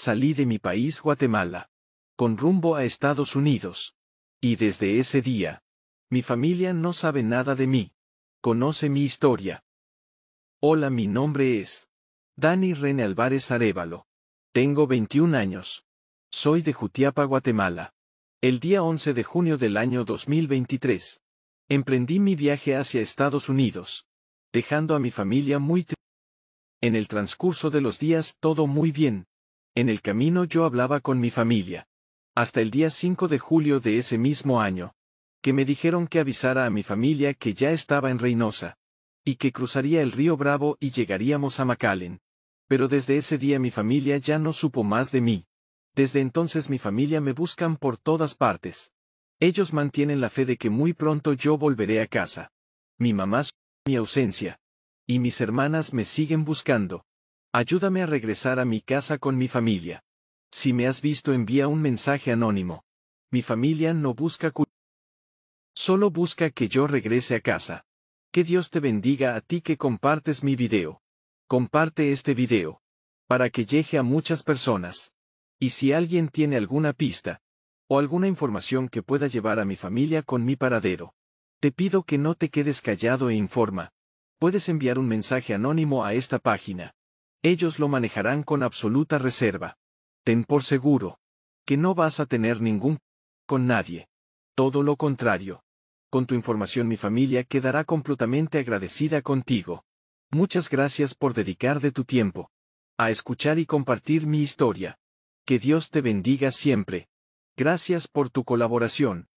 salí de mi país Guatemala, con rumbo a Estados Unidos. Y desde ese día, mi familia no sabe nada de mí, conoce mi historia. Hola, mi nombre es Dani René Álvarez Arevalo. Tengo 21 años. Soy de Jutiapa, Guatemala. El día 11 de junio del año 2023, emprendí mi viaje hacia Estados Unidos, dejando a mi familia muy triste. En el transcurso de los días todo muy bien, en el camino yo hablaba con mi familia. Hasta el día 5 de julio de ese mismo año. Que me dijeron que avisara a mi familia que ya estaba en Reynosa. Y que cruzaría el río Bravo y llegaríamos a McAllen. Pero desde ese día mi familia ya no supo más de mí. Desde entonces mi familia me buscan por todas partes. Ellos mantienen la fe de que muy pronto yo volveré a casa. Mi mamá mi ausencia. Y mis hermanas me siguen buscando. Ayúdame a regresar a mi casa con mi familia. Si me has visto envía un mensaje anónimo. Mi familia no busca Solo busca que yo regrese a casa. Que Dios te bendiga a ti que compartes mi video. Comparte este video. Para que llegue a muchas personas. Y si alguien tiene alguna pista, o alguna información que pueda llevar a mi familia con mi paradero. Te pido que no te quedes callado e informa. Puedes enviar un mensaje anónimo a esta página ellos lo manejarán con absoluta reserva. Ten por seguro que no vas a tener ningún con nadie. Todo lo contrario. Con tu información mi familia quedará completamente agradecida contigo. Muchas gracias por dedicar de tu tiempo a escuchar y compartir mi historia. Que Dios te bendiga siempre. Gracias por tu colaboración.